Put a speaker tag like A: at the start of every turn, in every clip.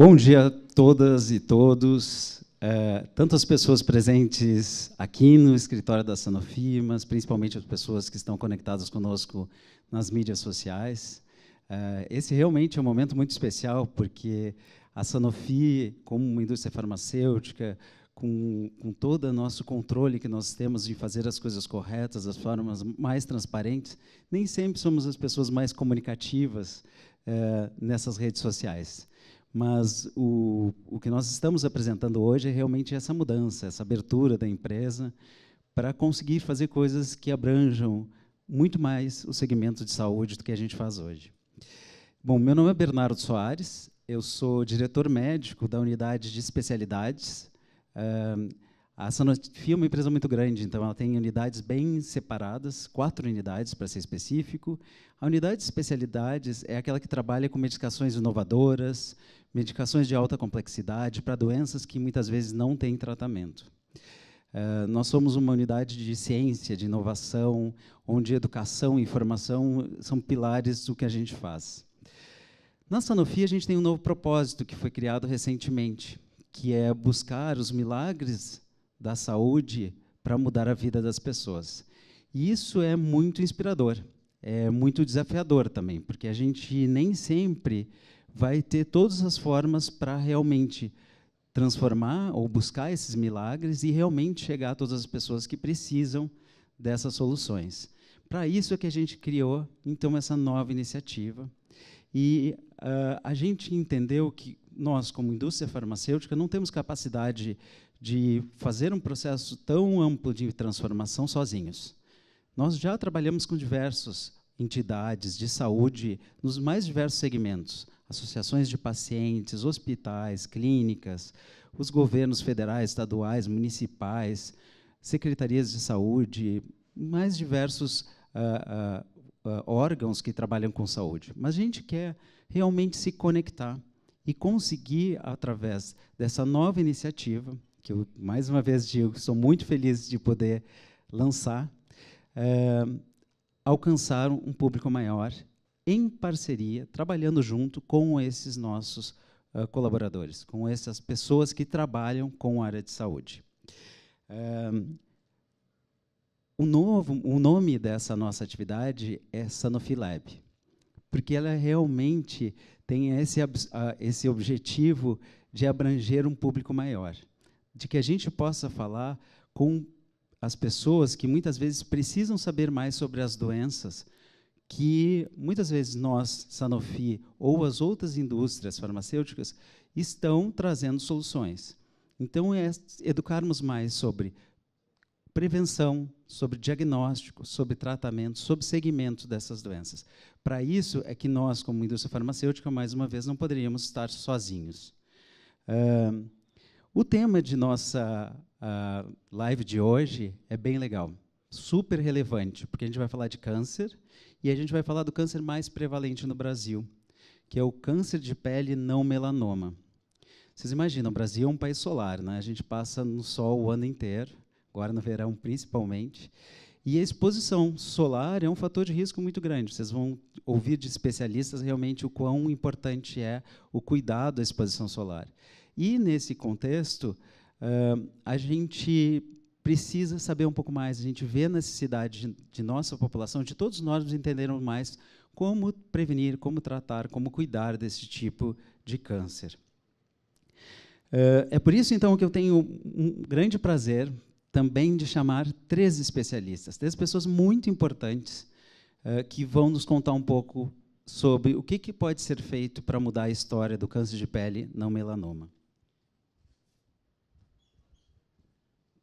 A: Bom dia a todas e todos. É, tantas pessoas presentes aqui no escritório da Sanofi, mas principalmente as pessoas que estão conectadas conosco nas mídias sociais. É, esse realmente é um momento muito especial, porque a Sanofi, como uma indústria farmacêutica, com, com todo o nosso controle que nós temos de fazer as coisas corretas, as formas mais transparentes, nem sempre somos as pessoas mais comunicativas é, nessas redes sociais. Mas o, o que nós estamos apresentando hoje é realmente essa mudança, essa abertura da empresa para conseguir fazer coisas que abranjam muito mais o segmento de saúde do que a gente faz hoje. Bom, meu nome é Bernardo Soares, eu sou diretor médico da unidade de especialidades. Uh, a Sanofi é uma empresa muito grande, então ela tem unidades bem separadas, quatro unidades para ser específico. A unidade de especialidades é aquela que trabalha com medicações inovadoras, medicações de alta complexidade para doenças que muitas vezes não têm tratamento. Uh, nós somos uma unidade de ciência, de inovação, onde educação e formação são pilares do que a gente faz. Na Sanofi, a gente tem um novo propósito que foi criado recentemente, que é buscar os milagres da saúde para mudar a vida das pessoas. E isso é muito inspirador, é muito desafiador também, porque a gente nem sempre vai ter todas as formas para realmente transformar ou buscar esses milagres e realmente chegar a todas as pessoas que precisam dessas soluções. Para isso é que a gente criou, então, essa nova iniciativa. E uh, a gente entendeu que nós, como indústria farmacêutica, não temos capacidade de fazer um processo tão amplo de transformação sozinhos. Nós já trabalhamos com diversas entidades de saúde nos mais diversos segmentos associações de pacientes, hospitais, clínicas, os governos federais, estaduais, municipais, secretarias de saúde, mais diversos uh, uh, uh, órgãos que trabalham com saúde. Mas a gente quer realmente se conectar e conseguir, através dessa nova iniciativa, que eu mais uma vez digo que sou muito feliz de poder lançar, eh, alcançar um público maior em parceria, trabalhando junto com esses nossos uh, colaboradores, com essas pessoas que trabalham com a área de saúde. Um, ah, o, novo, o nome dessa nossa atividade é Sanofi Lab, porque ela realmente tem esse, uh, esse objetivo de abranger um público maior, de que a gente possa falar com as pessoas que muitas vezes precisam saber mais sobre as doenças, que muitas vezes nós, Sanofi, ou as outras indústrias farmacêuticas, estão trazendo soluções. Então, é educarmos mais sobre prevenção, sobre diagnóstico, sobre tratamento, sobre segmento dessas doenças. Para isso é que nós, como indústria farmacêutica, mais uma vez, não poderíamos estar sozinhos. Uh, o tema de nossa uh, live de hoje é bem legal, super relevante, porque a gente vai falar de câncer e a gente vai falar do câncer mais prevalente no Brasil, que é o câncer de pele não melanoma. Vocês imaginam, o Brasil é um país solar, né? A gente passa no sol o ano inteiro, agora no verão principalmente. E a exposição solar é um fator de risco muito grande. Vocês vão ouvir de especialistas realmente o quão importante é o cuidado à exposição solar. E nesse contexto, uh, a gente precisa saber um pouco mais. A gente vê a necessidade de, de nossa população, de todos nós entendermos mais como prevenir, como tratar, como cuidar desse tipo de câncer. Uh, é por isso, então, que eu tenho um grande prazer também de chamar três especialistas, três pessoas muito importantes uh, que vão nos contar um pouco sobre o que, que pode ser feito para mudar a história do câncer de pele não melanoma.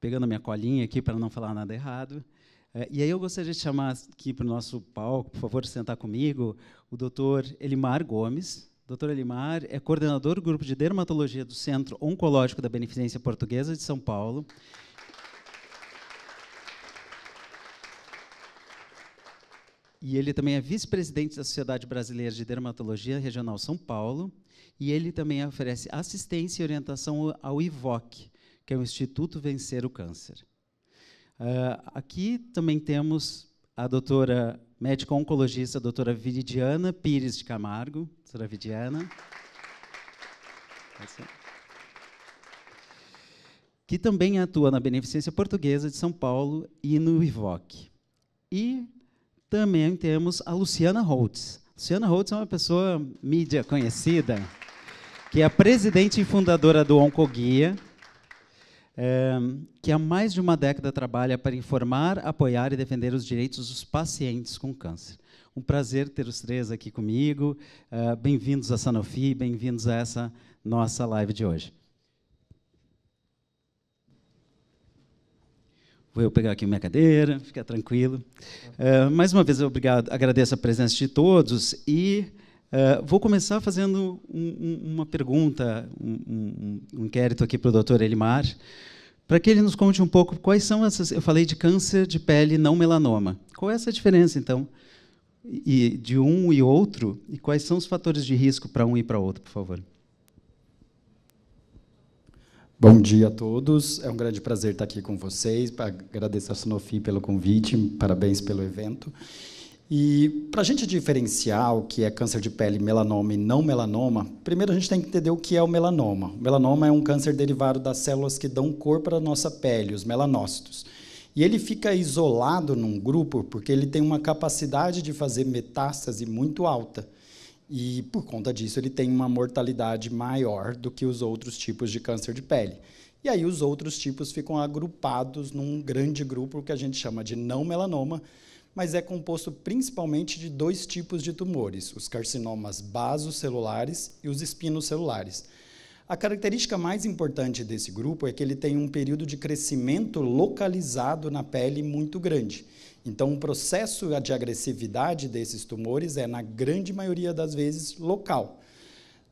A: pegando a minha colinha aqui para não falar nada errado. É, e aí eu gostaria de chamar aqui para o nosso palco, por favor, sentar comigo, o doutor Elimar Gomes. Doutor Elimar é coordenador do grupo de dermatologia do Centro Oncológico da Beneficência Portuguesa de São Paulo. E ele também é vice-presidente da Sociedade Brasileira de Dermatologia Regional São Paulo. E ele também oferece assistência e orientação ao IVOC, que é o Instituto Vencer o Câncer. Uh, aqui também temos a doutora médica oncologista, a doutora Viridiana Pires de Camargo. Doutora Viridiana. Que também atua na Beneficência Portuguesa de São Paulo e no IVOC. E também temos a Luciana Holtz. Luciana Holtz é uma pessoa mídia conhecida, que é a presidente e fundadora do Oncoguia, é, que há mais de uma década trabalha para informar, apoiar e defender os direitos dos pacientes com câncer. Um prazer ter os três aqui comigo. É, bem-vindos à Sanofi, bem-vindos a essa nossa live de hoje. Vou eu pegar aqui minha cadeira, fica tranquilo. É, mais uma vez, obrigado, agradeço a presença de todos e eh, vou começar fazendo um, um, uma pergunta, um, um inquérito aqui para o doutor Elimar, para que ele nos conte um pouco quais são essas. Eu falei de câncer de pele não melanoma. Qual é essa diferença, então, e, de um e outro? E quais são os fatores de risco para um e para outro, por favor?
B: Bom dia a todos. É um grande prazer estar aqui com vocês. Agradeço a Sanofi pelo convite. Parabéns pelo evento. E para a gente diferenciar o que é câncer de pele melanoma e não melanoma, primeiro a gente tem que entender o que é o melanoma. O melanoma é um câncer derivado das células que dão cor para a nossa pele, os melanócitos. E ele fica isolado num grupo porque ele tem uma capacidade de fazer metástase muito alta. E por conta disso, ele tem uma mortalidade maior do que os outros tipos de câncer de pele. E aí os outros tipos ficam agrupados num grande grupo que a gente chama de não melanoma, mas é composto principalmente de dois tipos de tumores, os carcinomas basocelulares e os espinocelulares. A característica mais importante desse grupo é que ele tem um período de crescimento localizado na pele muito grande. Então, o processo de agressividade desses tumores é, na grande maioria das vezes, local.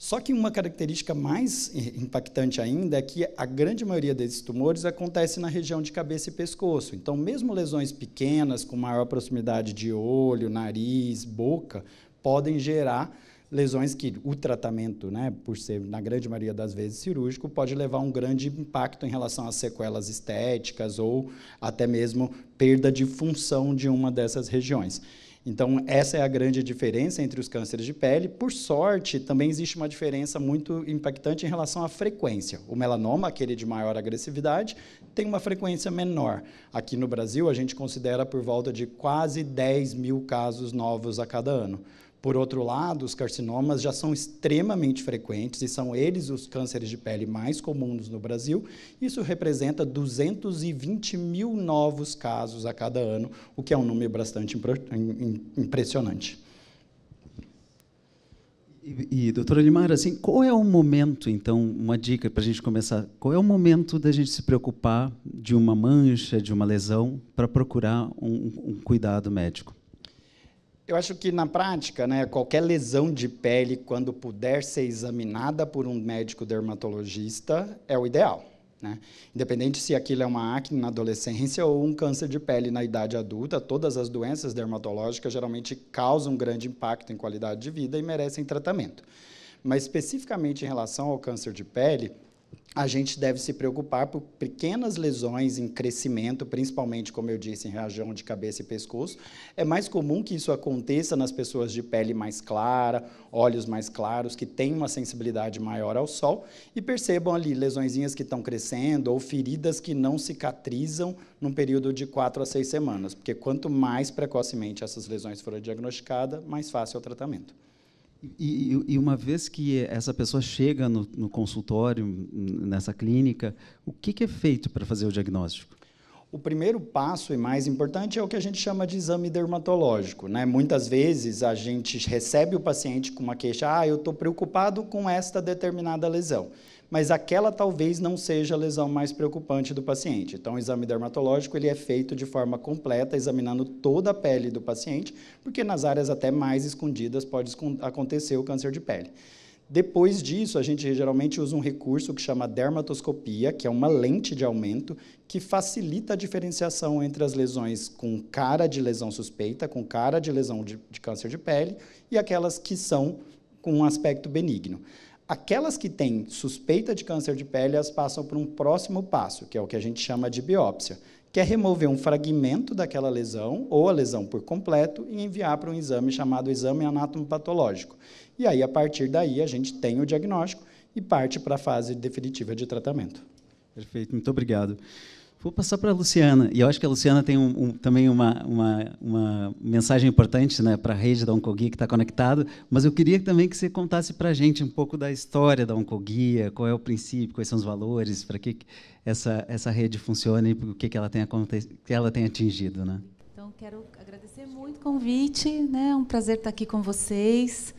B: Só que uma característica mais eh, impactante ainda é que a grande maioria desses tumores acontece na região de cabeça e pescoço. Então, mesmo lesões pequenas, com maior proximidade de olho, nariz, boca, podem gerar lesões que o tratamento, né, por ser na grande maioria das vezes cirúrgico, pode levar a um grande impacto em relação às sequelas estéticas ou até mesmo perda de função de uma dessas regiões. Então, essa é a grande diferença entre os cânceres de pele. Por sorte, também existe uma diferença muito impactante em relação à frequência. O melanoma, aquele de maior agressividade, tem uma frequência menor. Aqui no Brasil, a gente considera por volta de quase 10 mil casos novos a cada ano. Por outro lado, os carcinomas já são extremamente frequentes e são eles os cânceres de pele mais comuns no Brasil. Isso representa 220 mil novos casos a cada ano, o que é um número bastante impressionante.
A: E, e doutora Limar, assim, qual é o momento, então, uma dica para a gente começar, qual é o momento da gente se preocupar de uma mancha, de uma lesão, para procurar um, um cuidado médico?
B: Eu acho que na prática, né, qualquer lesão de pele, quando puder ser examinada por um médico dermatologista, é o ideal. Né? Independente se aquilo é uma acne na adolescência ou um câncer de pele na idade adulta, todas as doenças dermatológicas geralmente causam um grande impacto em qualidade de vida e merecem tratamento. Mas especificamente em relação ao câncer de pele, a gente deve se preocupar por pequenas lesões em crescimento, principalmente, como eu disse, em região de cabeça e pescoço. É mais comum que isso aconteça nas pessoas de pele mais clara, olhos mais claros, que têm uma sensibilidade maior ao sol, e percebam ali lesõezinhas que estão crescendo ou feridas que não cicatrizam num período de quatro a seis semanas, porque quanto mais precocemente essas lesões forem diagnosticadas, mais fácil é o tratamento.
A: E, e, uma vez que essa pessoa chega no, no consultório, nessa clínica, o que, que é feito para fazer o diagnóstico?
B: O primeiro passo e mais importante é o que a gente chama de exame dermatológico. Né? Muitas vezes a gente recebe o paciente com uma queixa, ah, eu estou preocupado com esta determinada lesão mas aquela talvez não seja a lesão mais preocupante do paciente. Então, o exame dermatológico ele é feito de forma completa, examinando toda a pele do paciente, porque nas áreas até mais escondidas pode acontecer o câncer de pele. Depois disso, a gente geralmente usa um recurso que chama dermatoscopia, que é uma lente de aumento que facilita a diferenciação entre as lesões com cara de lesão suspeita, com cara de lesão de, de câncer de pele, e aquelas que são com um aspecto benigno. Aquelas que têm suspeita de câncer de pele, elas passam por um próximo passo, que é o que a gente chama de biópsia, que é remover um fragmento daquela lesão ou a lesão por completo e enviar para um exame chamado exame anatomopatológico. E aí, a partir daí, a gente tem o diagnóstico e parte para a fase definitiva de tratamento.
A: Perfeito, muito obrigado. Vou passar para a Luciana. E eu acho que a Luciana tem um, um, também uma, uma, uma, mensagem importante né, para a rede da Oncoguia que está conectado, mas eu queria também que você contasse para a gente um pouco da história da Oncoguia, qual é o princípio, quais são os valores, para que essa, essa rede funcione e o que, que, ela tem que ela tem atingido. Né? Então, quero
C: agradecer muito o convite. Né? É um prazer estar aqui com vocês.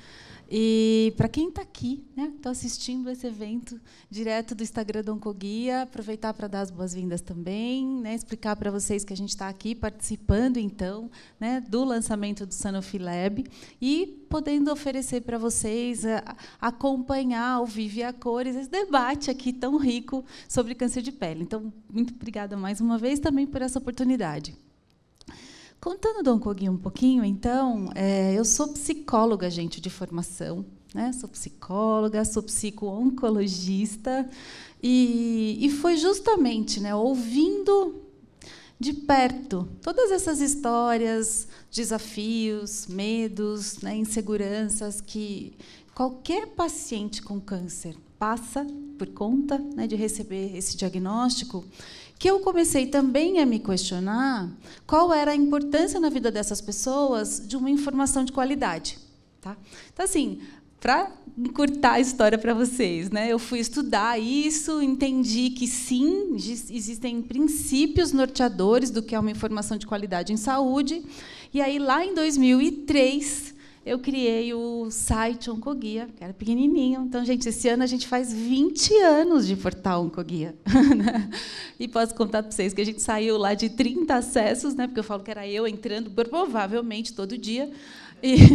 C: E para quem está aqui, né, está assistindo esse evento direto do Instagram do Oncoguia, aproveitar para dar as boas-vindas também, né, explicar para vocês que a gente está aqui participando, então, né, do lançamento do Sanofi Lab e podendo oferecer para vocês eh, a, acompanhar ao vivo e a cores esse debate aqui tão rico sobre câncer de pele. Então, muito obrigada mais uma vez também por essa oportunidade. Contando Dom Coguinho um pouquinho, então, é, eu sou psicóloga, gente, de formação. Né? Sou psicóloga, sou psico-oncologista. E, e foi justamente né, ouvindo de perto todas essas histórias, desafios, medos, né, inseguranças que qualquer paciente com câncer passa por conta né, de receber esse diagnóstico, que eu comecei também a me questionar qual era a importância na vida dessas pessoas de uma informação de qualidade. Tá? Então, assim, para encurtar a história para vocês, né? Eu fui estudar isso, entendi que sim, existem princípios norteadores do que é uma informação de qualidade em saúde. E aí lá em 2003, eu criei o site Oncoguia, que era pequenininho. Então, gente, esse ano a gente faz 20 anos de portal Oncoguia. Né? e posso contar para vocês que a gente saiu lá de 30 acessos, né? porque eu falo que era eu entrando provavelmente todo dia. E...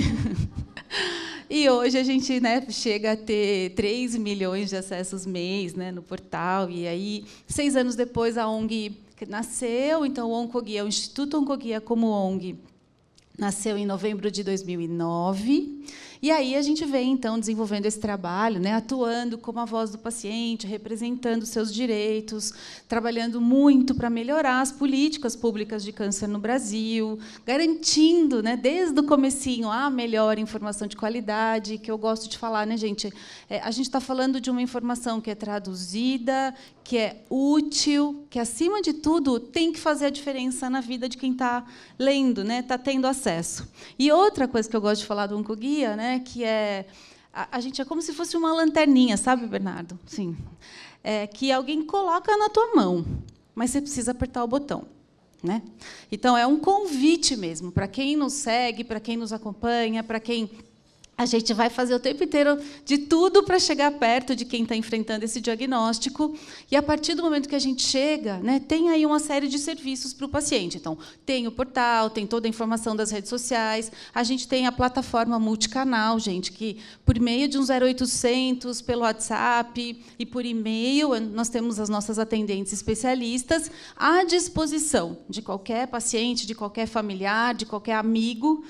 C: E hoje a gente né, chega a ter 3 milhões de acessos mês né, no portal. E aí, seis anos depois, a ONG nasceu, então o Oncoguia, o Instituto Oncoguia como ONG, Nasceu em novembro de 2009. E aí a gente vem, então, desenvolvendo esse trabalho, né, atuando como a voz do paciente, representando seus direitos, trabalhando muito para melhorar as políticas públicas de câncer no Brasil, garantindo, né, desde o comecinho, a melhor informação de qualidade, que eu gosto de falar, né, gente? É, a gente está falando de uma informação que é traduzida, que é útil, que acima de tudo tem que fazer a diferença na vida de quem está lendo, né? Está tendo acesso. E outra coisa que eu gosto de falar do Oncoguia, né? né? Que é a, a gente é como se fosse uma lanterninha, sabe, Bernardo? Sim. É, que alguém coloca na tua mão, mas você precisa apertar o botão. Né? Então, é um convite mesmo para quem nos segue, para quem nos acompanha, para quem a gente vai fazer o tempo inteiro de tudo para chegar perto de quem está enfrentando esse diagnóstico. E a partir do momento que a gente chega, né, tem aí uma série de serviços para o paciente. Então, tem o portal, tem toda a informação das redes sociais, a gente tem a plataforma multicanal, gente, que por meio de um 0800, pelo WhatsApp e por e-mail, nós temos as nossas atendentes especialistas à disposição de qualquer paciente, de qualquer familiar, de qualquer amigo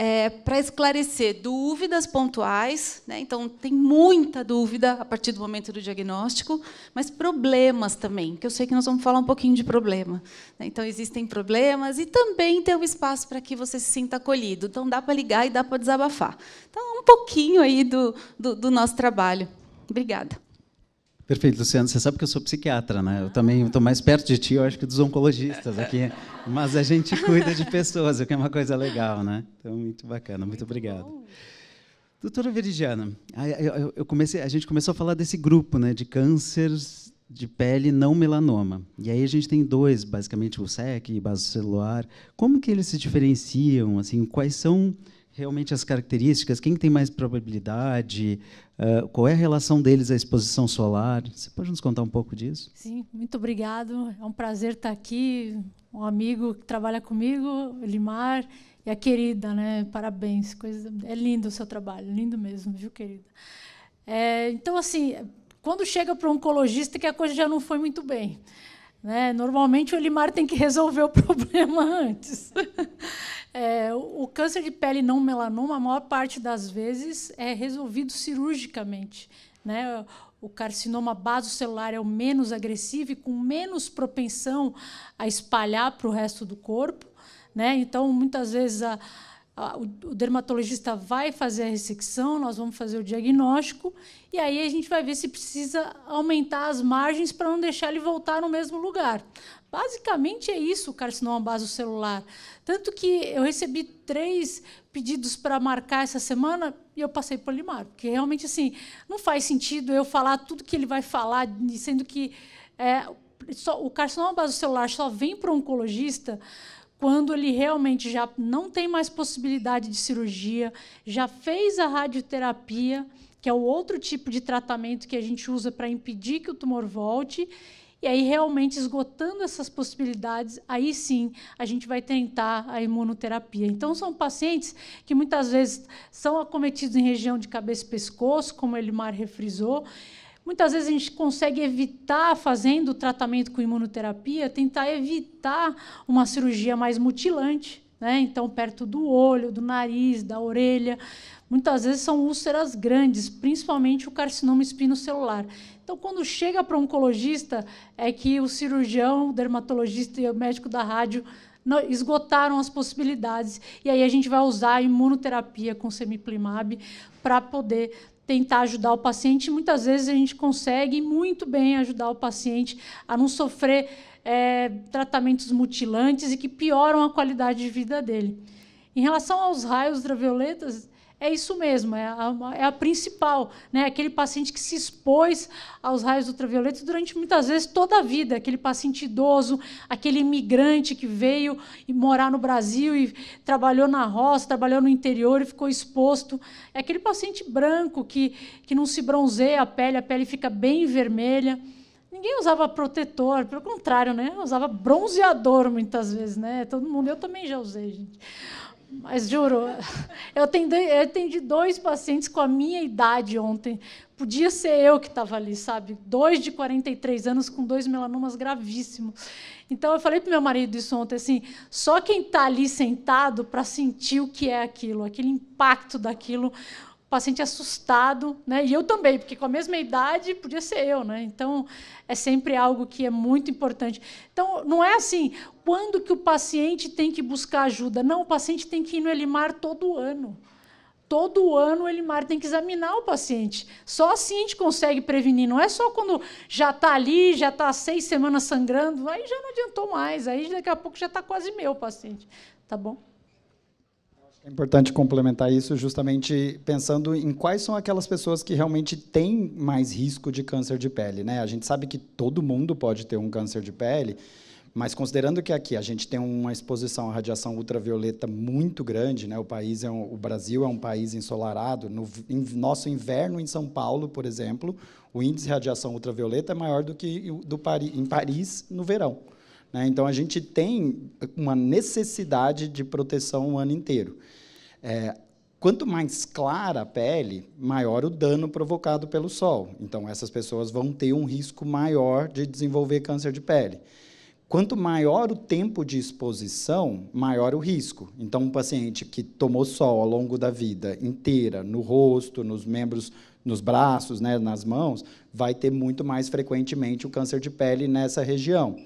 C: é, para esclarecer dúvidas pontuais, né? então tem muita dúvida a partir do momento do diagnóstico, mas problemas também, que eu sei que nós vamos falar um pouquinho de problema. Né? Então existem problemas e também tem um espaço para que você se sinta acolhido. Então dá para ligar e dá para desabafar. Então um pouquinho aí do, do, do nosso trabalho. Obrigada.
A: Perfeito, Luciano. Você sabe que eu sou psiquiatra, né? Eu também estou mais perto de ti, eu acho que dos oncologistas aqui. Mas a gente cuida de pessoas, o que é uma coisa legal, né? Então, muito bacana. Muito, muito obrigado. Bom. Doutora Veridiana, eu comecei, a gente começou a falar desse grupo né, de cânceres de pele não melanoma. E aí a gente tem dois, basicamente, o SEC e o basocelular. Como que eles se diferenciam? Assim, quais são realmente as características, quem tem mais probabilidade, uh, qual é a relação deles à exposição solar. Você pode nos contar um pouco disso?
D: Sim, muito obrigado. É um prazer estar aqui. Um amigo que trabalha comigo, Limar, e a querida, né? Parabéns. Coisa... É lindo o seu trabalho, lindo mesmo, viu, querida? É, então, assim, quando chega para o oncologista é que a coisa já não foi muito bem. Né? Normalmente o Limar tem que resolver o problema antes. É, o, câncer de pele não melanoma, a maior parte das vezes, é resolvido cirurgicamente. Né? O carcinoma basocelular é o menos agressivo e com menos propensão a espalhar para o resto do corpo. Né? Então, muitas vezes, a, a, o, o dermatologista vai fazer a ressecção, nós vamos fazer o diagnóstico, e aí a gente vai ver se precisa aumentar as margens para não deixar ele voltar no mesmo lugar. Basicamente é isso o carcinoma basocelular. Tanto que eu recebi três pedidos para marcar essa semana e eu passei por Limar, porque realmente assim não faz sentido eu falar tudo que ele vai falar, sendo que é, só, o carcinoma basocelular só vem para o oncologista quando ele realmente já não tem mais possibilidade de cirurgia, já fez a radioterapia, que é o outro tipo de tratamento que a gente usa para impedir que o tumor volte, e aí, realmente, esgotando essas possibilidades, aí sim a gente vai tentar a imunoterapia. Então, são pacientes que muitas vezes são acometidos em região de cabeça e pescoço, como o Elimar refrisou. Muitas vezes a gente consegue evitar, fazendo o tratamento com imunoterapia, tentar evitar uma cirurgia mais mutilante, né? Então, perto do olho, do nariz, da orelha. Muitas vezes são úlceras grandes, principalmente o carcinoma espinocelular. Então, quando chega para o oncologista, é que o cirurgião, o dermatologista e o médico da rádio esgotaram as possibilidades. E aí a gente vai usar a imunoterapia com semiplimab para poder tentar ajudar o paciente. Muitas vezes a gente consegue muito bem ajudar o paciente a não sofrer é, tratamentos mutilantes e que pioram a qualidade de vida dele. Em relação aos raios ultravioletas, é isso mesmo, é a, é a, principal, né? Aquele paciente que se expôs aos raios ultravioletas durante muitas vezes toda a vida, aquele paciente idoso, aquele imigrante que veio e morar no Brasil e trabalhou na roça, trabalhou no interior e ficou exposto, é aquele paciente branco que que não se bronzeia a pele, a pele fica bem vermelha. Ninguém usava protetor, pelo contrário, né? Usava bronzeador muitas vezes, né? Todo mundo, eu também já usei, gente mas juro, eu atendi, eu atendi dois pacientes com a minha idade ontem. Podia ser eu que estava ali, sabe? Dois de 43 anos com dois melanomas gravíssimos. Então eu falei para meu marido isso ontem assim: só quem está ali sentado para sentir o que é aquilo, aquele impacto daquilo, paciente assustado, né? E eu também, porque com a mesma idade podia ser eu, né? Então é sempre algo que é muito importante. Então não é assim, quando que o paciente tem que buscar ajuda? Não, o paciente tem que ir no Elimar todo ano. Todo ano o Elimar tem que examinar o paciente. Só assim a gente consegue prevenir. Não é só quando já está ali, já está seis semanas sangrando, aí já não adiantou mais. Aí daqui a pouco já está quase meu o paciente, tá bom?
B: É importante complementar isso, justamente pensando em quais são aquelas pessoas que realmente têm mais risco de câncer de pele. Né? A gente sabe que todo mundo pode ter um câncer de pele, mas considerando que aqui a gente tem uma exposição à radiação ultravioleta muito grande, né? o, país é um, o Brasil é um país ensolarado, no em, nosso inverno em São Paulo, por exemplo, o índice de radiação ultravioleta é maior do que do Pari, em Paris no verão. Né? Então, a gente tem uma necessidade de proteção o ano inteiro. É, quanto mais clara a pele, maior o dano provocado pelo sol. Então, essas pessoas vão ter um risco maior de desenvolver câncer de pele. Quanto maior o tempo de exposição, maior o risco. Então, um paciente que tomou sol ao longo da vida inteira, no rosto, nos membros, nos braços, né, nas mãos, vai ter muito mais frequentemente o câncer de pele nessa região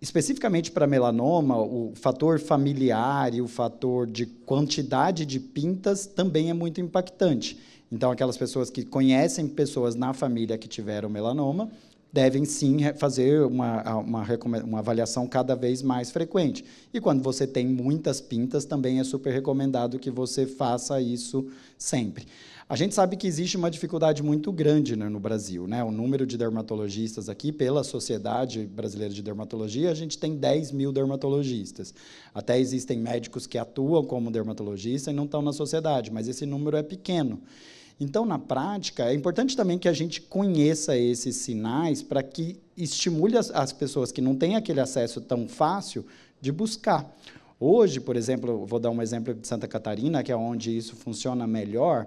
B: especificamente para melanoma, o fator familiar e o fator de quantidade de pintas também é muito impactante. Então, aquelas pessoas que conhecem pessoas na família que tiveram melanoma devem sim fazer uma, uma, uma avaliação cada vez mais frequente. E quando você tem muitas pintas, também é super recomendado que você faça isso sempre. A gente sabe que existe uma dificuldade muito grande né, no Brasil. Né? O número de dermatologistas aqui, pela Sociedade Brasileira de Dermatologia, a gente tem 10 mil dermatologistas. Até existem médicos que atuam como dermatologista e não estão na sociedade, mas esse número é pequeno. Então, na prática, é importante também que a gente conheça esses sinais para que estimule as, as pessoas que não têm aquele acesso tão fácil de buscar. Hoje, por exemplo, vou dar um exemplo de Santa Catarina, que é onde isso funciona melhor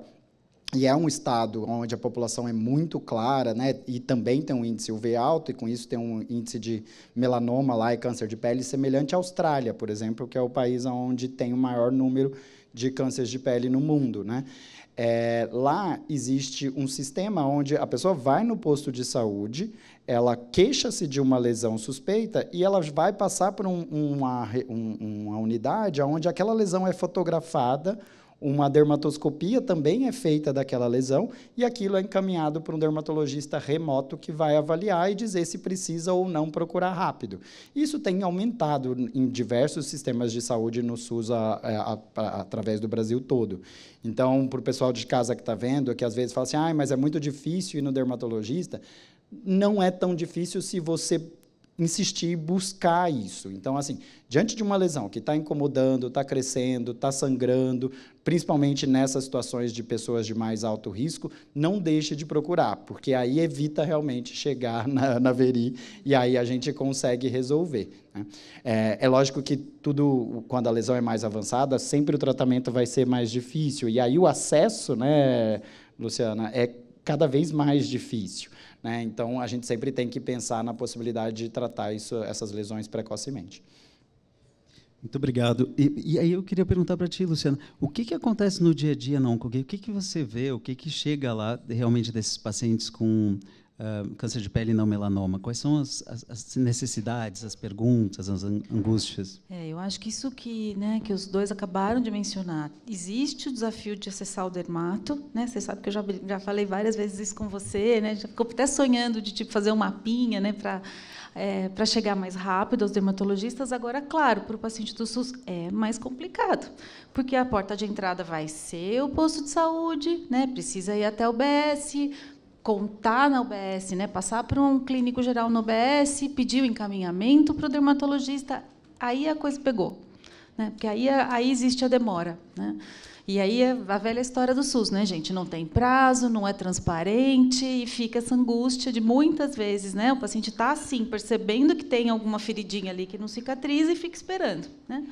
B: e é um estado onde a população é muito clara, né, e também tem um índice UV alto, e com isso tem um índice de melanoma lá e câncer de pele semelhante à Austrália, por exemplo, que é o país onde tem o maior número de cânceres de pele no mundo, né? É, lá existe um sistema onde a pessoa vai no posto de saúde, ela queixa-se de uma lesão suspeita e ela vai passar por um, uma, um, uma unidade onde aquela lesão é fotografada, uma dermatoscopia também é feita daquela lesão e aquilo é encaminhado para um dermatologista remoto que vai avaliar e dizer se precisa ou não procurar rápido. Isso tem aumentado em diversos sistemas de saúde no SUS a, a, a, através do Brasil todo. Então, para o pessoal de casa que está vendo, que às vezes fala assim, ah, mas é muito difícil ir no dermatologista, não é tão difícil se você insistir e buscar isso. Então, assim, diante de uma lesão que está incomodando, está crescendo, está sangrando, principalmente nessas situações de pessoas de mais alto risco, não deixe de procurar, porque aí evita realmente chegar na, na veri e aí a gente consegue resolver. Né? É, é lógico que tudo, quando a lesão é mais avançada, sempre o tratamento vai ser mais difícil. E aí o acesso, né, Luciana, é cada vez mais difícil. Né? Então, a gente sempre tem que pensar na possibilidade de tratar isso, essas lesões precocemente.
A: Muito obrigado. E, e, aí eu queria perguntar para ti, Luciana, o que, que acontece no dia a dia na Oncoguia? O que, que você vê, o que, que chega lá realmente desses pacientes com ah, câncer de pele e não melanoma? Quais são as, as, as necessidades, as perguntas, as angústias?
C: É, eu acho que isso que, né, que os dois acabaram de mencionar. Existe o desafio de acessar o dermato, né? Você sabe que eu já, já falei várias vezes isso com você, né? Já ficou até sonhando de tipo fazer um mapinha, né, para é, para chegar mais rápido aos dermatologistas. Agora, claro, para o paciente do SUS é mais complicado, porque a porta de entrada vai ser o posto de saúde, né? Precisa ir até o BS, contar na UBS, né, passar para um clínico geral na UBS, pedir o encaminhamento para o dermatologista, aí a coisa pegou. Né? Porque aí, aí existe a demora. Né? E aí é a velha história do SUS, né, gente? Não tem prazo, não é transparente e fica essa angústia de muitas vezes, né? O paciente está assim, percebendo que tem alguma feridinha ali que não cicatriza e fica esperando. Né?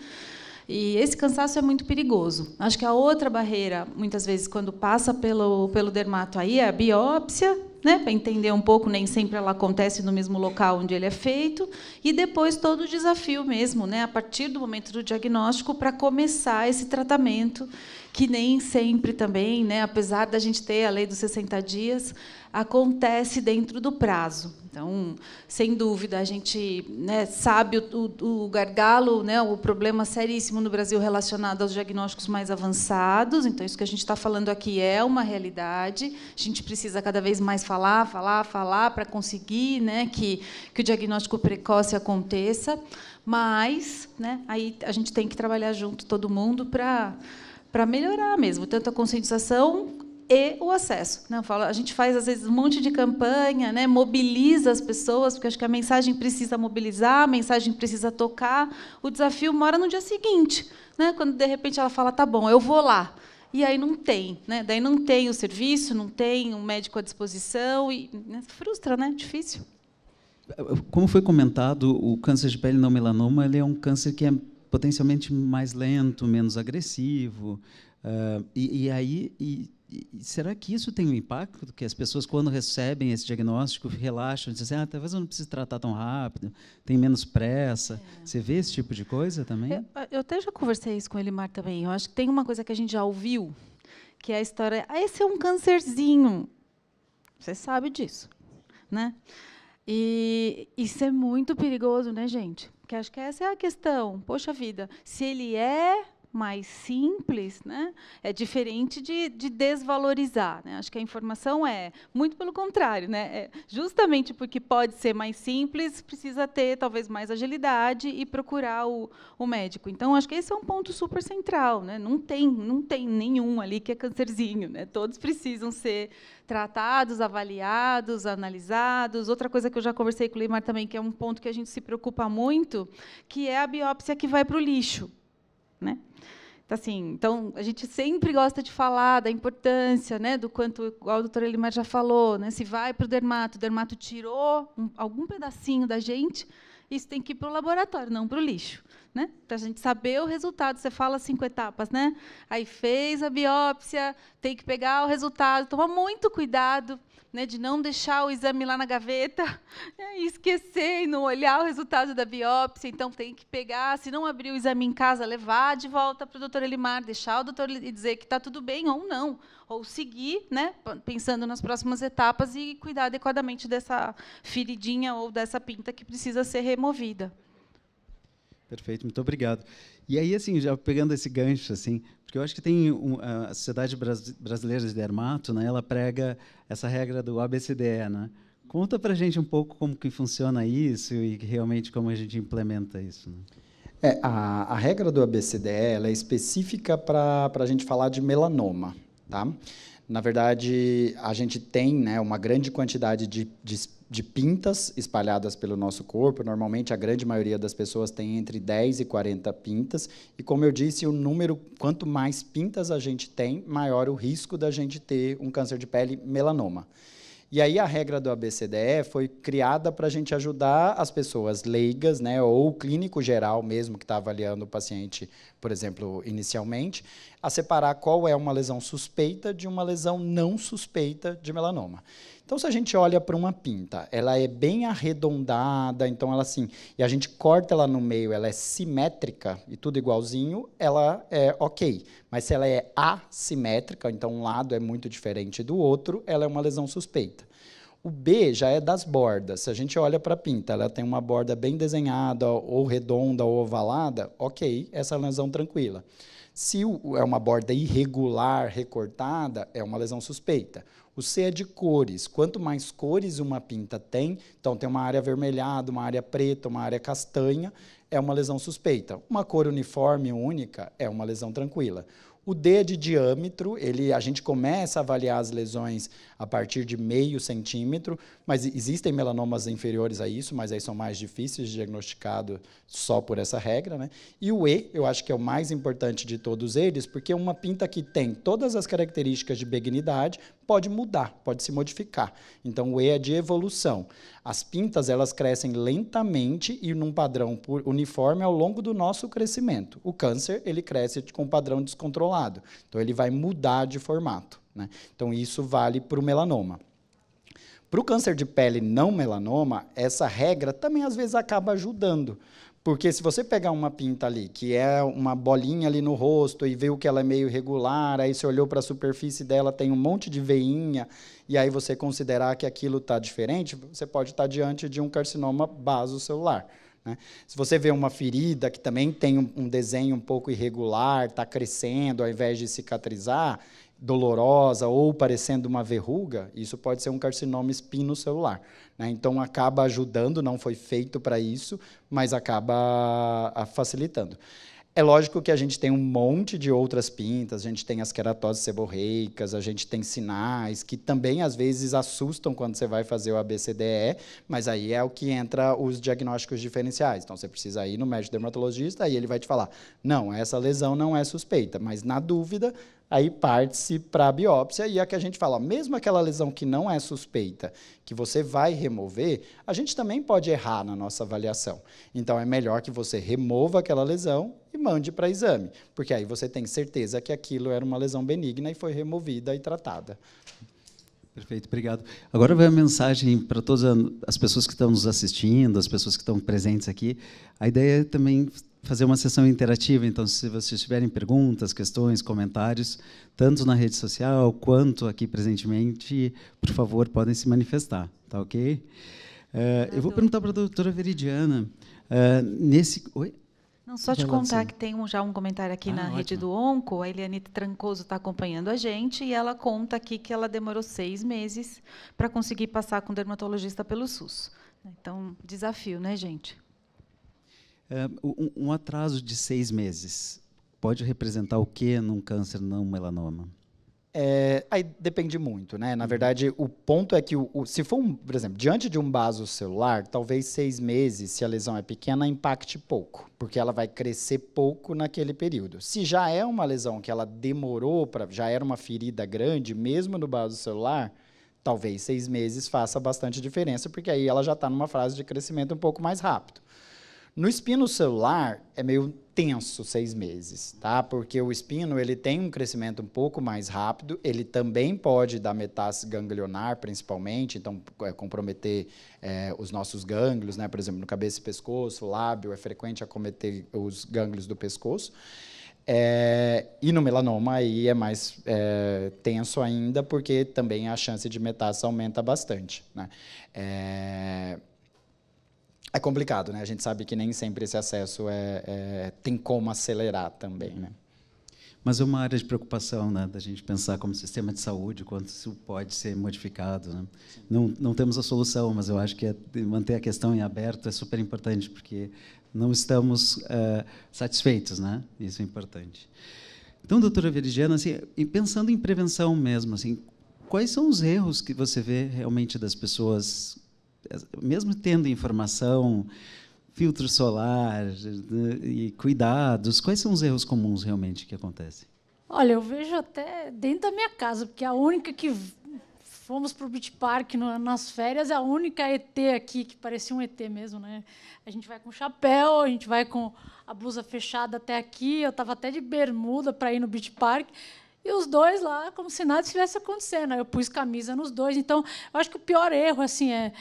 C: E esse cansaço é muito perigoso. Acho que a outra barreira, muitas vezes, quando passa pelo, pelo dermato aí, é a biópsia, né, para entender um pouco, nem sempre ela acontece no mesmo local onde ele é feito, e depois todo o desafio mesmo, né, a partir do momento do diagnóstico para começar esse tratamento, que nem sempre também, né, apesar da gente ter a lei dos 60 dias, acontece dentro do prazo. Então, sem dúvida, a gente né, sabe o, o, gargalo, né, o problema seríssimo no Brasil relacionado aos diagnósticos mais avançados. Então, isso que a gente está falando aqui é uma realidade. A gente precisa cada vez mais falar, falar, falar para conseguir né, que, que o diagnóstico precoce aconteça. Mas né, aí a gente tem que trabalhar junto, todo mundo, para melhorar mesmo, tanto a conscientização e o acesso. Né? Falo, a gente faz, às vezes, um monte de campanha, né? mobiliza as pessoas, porque acho que a mensagem precisa mobilizar, a mensagem precisa tocar. O desafio mora no dia seguinte, né? quando, de repente, ela fala, tá bom, eu vou lá. E aí não tem. Né? Daí não tem o serviço, não tem um médico à disposição. E, né? Frustra, né? Difícil.
A: Como foi comentado, o câncer de pele não melanoma ele é um câncer que é potencialmente mais lento, menos agressivo. Uh, e, e aí... E e será que isso tem um impacto? Que as pessoas, quando recebem esse diagnóstico, relaxam, dizem assim, ah, talvez eu não precise tratar tão rápido, tem menos pressa. É. Você vê esse tipo de coisa também? Eu,
C: eu até já conversei isso com ele, Mar, também. Eu acho que tem uma coisa que a gente já ouviu, que é a história, ah, esse é um câncerzinho. Você sabe disso, né? E isso é muito perigoso, né, gente? Porque acho que essa é a questão. Poxa vida, se ele é mais simples, né, é diferente de, de desvalorizar. Né? Acho que a informação é muito pelo contrário. Né? É justamente porque pode ser mais simples, precisa ter talvez mais agilidade e procurar o, o médico. Então, acho que esse é um ponto super central. Né? Não, tem, não tem nenhum ali que é cancerzinho. Né? Todos precisam ser tratados, avaliados, analisados. Outra coisa que eu já conversei com o Leimar também, que é um ponto que a gente se preocupa muito, que é a biópsia que vai para o lixo. Né? Então, assim, então, a gente sempre gosta de falar da importância, né, do quanto, igual a doutora Elimar já falou, né, se vai para o dermato, o dermato tirou um, algum pedacinho da gente, isso tem que ir para o laboratório, não para o lixo né? Para a gente saber o resultado. Você fala cinco etapas, né? Aí fez a biópsia, tem que pegar o resultado, toma muito cuidado. Né, de não deixar o exame lá na gaveta né, e esquecer e não olhar o resultado da biópsia. Então, tem que pegar, se não abrir o exame em casa, levar de volta para o doutor Elimar, deixar o doutor e dizer que está tudo bem ou não. Ou seguir, né, pensando nas próximas etapas e cuidar adequadamente dessa feridinha ou dessa pinta que precisa ser removida.
A: Perfeito, muito obrigado. E aí, assim, já pegando esse gancho, assim, porque eu acho que tem um, a Sociedade Brasileira de Dermato, né? Ela prega essa regra do ABCDE, né? Conta para gente um pouco como que funciona isso e realmente como a gente implementa isso. Né?
B: É, a, a, regra do ABCDE é específica para a gente falar de melanoma, tá? Na verdade, a gente tem né, uma grande quantidade de, de de pintas espalhadas pelo nosso corpo. Normalmente, a grande maioria das pessoas tem entre 10 e 40 pintas. E, como eu disse, o número, quanto mais pintas a gente tem, maior o risco da gente ter um câncer de pele melanoma. E aí a regra do ABCDE foi criada para a gente ajudar as pessoas leigas, né, ou o clínico geral mesmo que está avaliando o paciente, por exemplo, inicialmente, a separar qual é uma lesão suspeita de uma lesão não suspeita de melanoma. Então, se a gente olha para uma pinta, ela é bem arredondada, então ela assim, e a gente corta ela no meio, ela é simétrica e tudo igualzinho, ela é ok. Mas se ela é assimétrica, então um lado é muito diferente do outro, ela é uma lesão suspeita. O B já é das bordas. Se a gente olha para a pinta, ela tem uma borda bem desenhada, ou redonda, ou ovalada, ok, essa é uma lesão tranquila. Se é uma borda irregular, recortada, é uma lesão suspeita. O C é de cores. Quanto mais cores uma pinta tem, então tem uma área avermelhada, uma área preta, uma área castanha, é uma lesão suspeita. Uma cor uniforme única é uma lesão tranquila. O D é de diâmetro, ele, a gente começa a avaliar as lesões a partir de meio centímetro, mas existem melanomas inferiores a isso, mas aí são mais difíceis de diagnosticado só por essa regra, né? E o E, eu acho que é o mais importante de todos eles, porque uma pinta que tem todas as características de benignidade pode mudar, pode se modificar. Então o E é de evolução. As pintas, elas crescem lentamente e num padrão uniforme ao longo do nosso crescimento. O câncer, ele cresce com um padrão descontrolado. Então ele vai mudar de formato. Né? Então, isso vale para o melanoma. Para o câncer de pele não melanoma, essa regra também às vezes acaba ajudando. Porque se você pegar uma pinta ali, que é uma bolinha ali no rosto, e viu que ela é meio irregular, aí você olhou para a superfície dela, tem um monte de veinha, e aí você considerar que aquilo está diferente, você pode estar tá diante de um carcinoma basocelular. Né? Se você vê uma ferida que também tem um, um desenho um pouco irregular, está crescendo ao invés de cicatrizar, dolorosa ou parecendo uma verruga, isso pode ser um carcinoma espino celular. Né? Então acaba ajudando, não foi feito para isso, mas acaba ah, facilitando. É lógico que a gente tem um monte de outras pintas, a gente tem as queratoses seborreicas, a gente tem sinais que também às vezes assustam quando você vai fazer o ABCDE, mas aí é o que entra os diagnósticos diferenciais. Então você precisa ir no médico dermatologista e ele vai te falar: "Não, essa lesão não é suspeita", mas na dúvida, aí parte-se para a biópsia, e é que a gente fala, mesmo aquela lesão que não é suspeita, que você vai remover, a gente também pode errar na nossa avaliação. Então é melhor que você remova aquela lesão e mande para exame, porque aí você tem certeza que aquilo era uma lesão benigna e foi removida e tratada.
A: Perfeito, obrigado. Agora vai a mensagem para todas as pessoas que estão nos assistindo, as pessoas que estão presentes aqui. A ideia é também fazer uma sessão interativa, então se vocês tiverem perguntas, questões, comentários, tanto na rede social quanto aqui presentemente, por favor, podem se manifestar, tá ok? Uh, eu vou perguntar para a doutora Veridiana, uh, nesse... Oi? Não, só te contar que
C: tem um, já um comentário aqui ah, na ótimo. rede do Onco. A Eliane Trancoso está acompanhando a gente e ela conta aqui que ela demorou seis meses para conseguir passar com dermatologista pelo SUS. Então, desafio, né, gente?
A: É, um, um atraso de seis meses pode representar o que num câncer não melanoma?
B: É, aí depende muito, né? Na uhum. verdade, o ponto é que, o, o, se for, um, por exemplo, diante de um vaso celular, talvez seis meses, se a lesão é pequena, impacte pouco, porque ela vai crescer pouco naquele período. Se já é uma lesão que ela demorou, para, já era uma ferida grande, mesmo no vaso celular, talvez seis meses faça bastante diferença, porque aí ela já está numa fase de crescimento um pouco mais rápido. No espino celular é meio tenso seis meses, tá? Porque o espino ele tem um crescimento um pouco mais rápido, ele também pode dar metástase ganglionar, principalmente, então é, comprometer é, os nossos gânglios, né? Por exemplo, no cabeça e pescoço, lábio, é frequente acometer os gânglios do pescoço. É, e no melanoma aí é mais é, tenso ainda, porque também a chance de metástase aumenta bastante. Né? É, é complicado, né? A gente sabe que nem sempre esse acesso é, é, tem como acelerar também, né?
A: Mas é uma área de preocupação, né? Da gente pensar como sistema de saúde, quanto isso pode ser modificado, né? Não, não temos a solução, mas eu acho que é manter a questão em aberto é super importante, porque não estamos uh, satisfeitos, né? Isso é importante. Então, doutora Verigiana, assim, pensando em prevenção mesmo, assim, quais são os erros que você vê realmente das pessoas mesmo tendo informação, filtro solar e cuidados, quais são os erros comuns realmente que acontecem?
D: Olha, eu vejo até dentro da minha casa, porque a única que fomos para o Beach Park nas férias, é a única ET aqui que parecia um ET mesmo, né? A gente vai com chapéu, a gente vai com a blusa fechada até aqui, eu estava até de bermuda para ir no Beach Park. E os dois lá, como se nada estivesse acontecendo. Eu pus camisa nos dois. Então, eu acho que o pior erro assim é